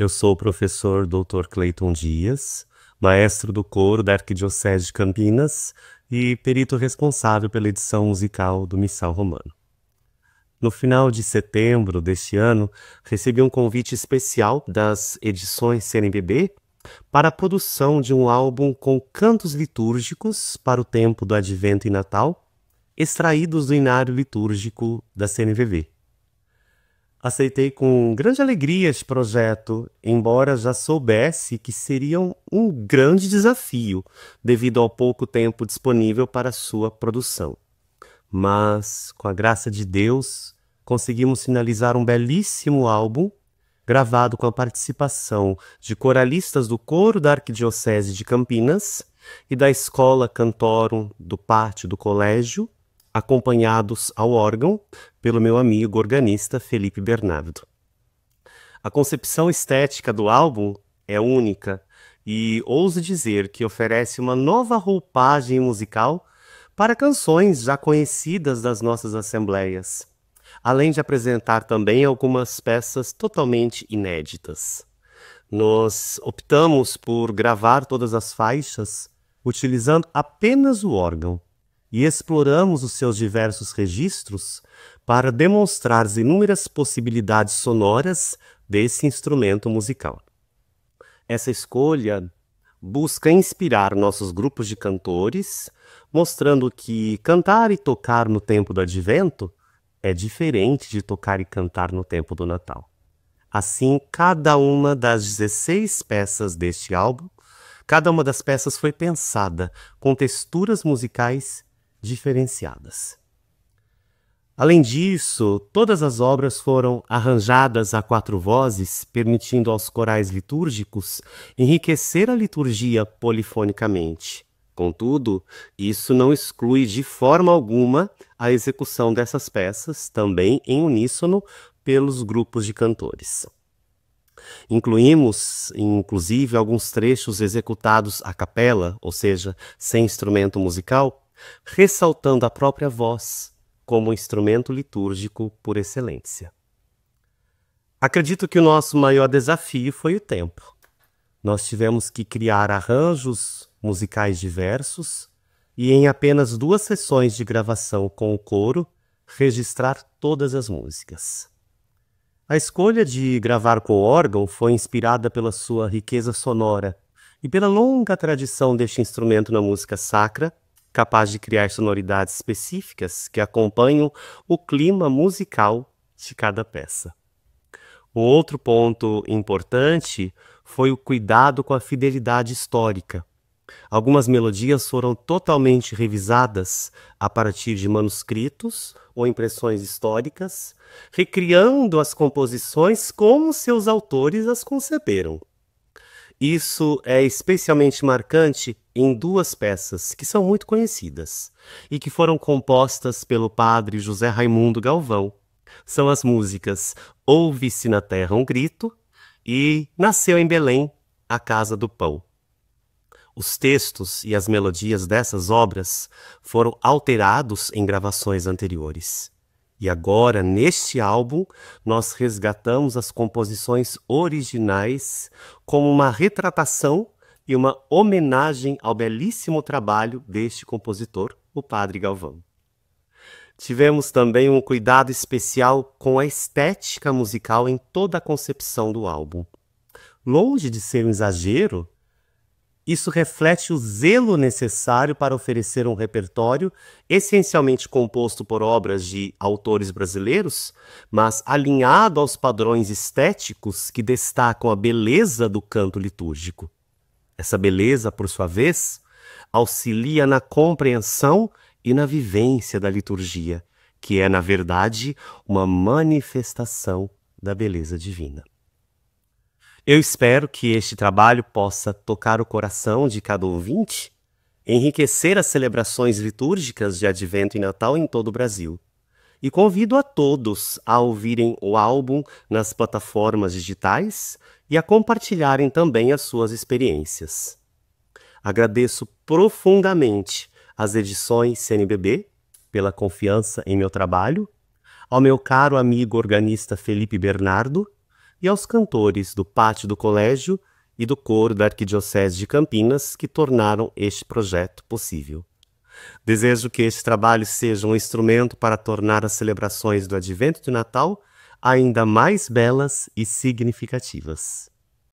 Eu sou o professor Dr. Cleiton Dias, maestro do coro da Arquidiocese de Campinas e perito responsável pela edição musical do Missal Romano. No final de setembro deste ano, recebi um convite especial das edições CNBB para a produção de um álbum com cantos litúrgicos para o tempo do Advento e Natal, extraídos do inário litúrgico da CNBB. Aceitei com grande alegria este projeto, embora já soubesse que seria um grande desafio, devido ao pouco tempo disponível para sua produção. Mas, com a graça de Deus, conseguimos finalizar um belíssimo álbum, gravado com a participação de coralistas do Coro da Arquidiocese de Campinas e da Escola Cantorum do Pátio do Colégio acompanhados ao órgão pelo meu amigo organista Felipe Bernardo. A concepção estética do álbum é única e ouso dizer que oferece uma nova roupagem musical para canções já conhecidas das nossas assembleias, além de apresentar também algumas peças totalmente inéditas. Nós optamos por gravar todas as faixas utilizando apenas o órgão e exploramos os seus diversos registros para demonstrar as inúmeras possibilidades sonoras desse instrumento musical. Essa escolha busca inspirar nossos grupos de cantores, mostrando que cantar e tocar no tempo do advento é diferente de tocar e cantar no tempo do Natal. Assim, cada uma das 16 peças deste álbum, cada uma das peças foi pensada com texturas musicais diferenciadas. Além disso, todas as obras foram arranjadas a quatro vozes, permitindo aos corais litúrgicos enriquecer a liturgia polifonicamente. Contudo, isso não exclui de forma alguma a execução dessas peças, também em uníssono, pelos grupos de cantores. Incluímos, inclusive, alguns trechos executados a capela, ou seja, sem instrumento musical, ressaltando a própria voz como instrumento litúrgico por excelência. Acredito que o nosso maior desafio foi o tempo. Nós tivemos que criar arranjos musicais diversos e, em apenas duas sessões de gravação com o coro, registrar todas as músicas. A escolha de gravar com o órgão foi inspirada pela sua riqueza sonora e pela longa tradição deste instrumento na música sacra capaz de criar sonoridades específicas que acompanham o clima musical de cada peça. Um outro ponto importante foi o cuidado com a fidelidade histórica. Algumas melodias foram totalmente revisadas a partir de manuscritos ou impressões históricas, recriando as composições como seus autores as conceberam. Isso é especialmente marcante em duas peças que são muito conhecidas e que foram compostas pelo padre José Raimundo Galvão. São as músicas Ouve-se na Terra um Grito e Nasceu em Belém, a Casa do Pão. Os textos e as melodias dessas obras foram alterados em gravações anteriores. E agora, neste álbum, nós resgatamos as composições originais como uma retratação e uma homenagem ao belíssimo trabalho deste compositor, o Padre Galvão. Tivemos também um cuidado especial com a estética musical em toda a concepção do álbum. Longe de ser um exagero, isso reflete o zelo necessário para oferecer um repertório essencialmente composto por obras de autores brasileiros, mas alinhado aos padrões estéticos que destacam a beleza do canto litúrgico. Essa beleza, por sua vez, auxilia na compreensão e na vivência da liturgia, que é, na verdade, uma manifestação da beleza divina. Eu espero que este trabalho possa tocar o coração de cada ouvinte, enriquecer as celebrações litúrgicas de Advento e Natal em todo o Brasil. E convido a todos a ouvirem o álbum nas plataformas digitais e a compartilharem também as suas experiências. Agradeço profundamente às edições CNBB pela confiança em meu trabalho, ao meu caro amigo organista Felipe Bernardo e aos cantores do Pátio do Colégio e do Coro da Arquidiocese de Campinas que tornaram este projeto possível. Desejo que este trabalho seja um instrumento para tornar as celebrações do Advento de Natal ainda mais belas e significativas.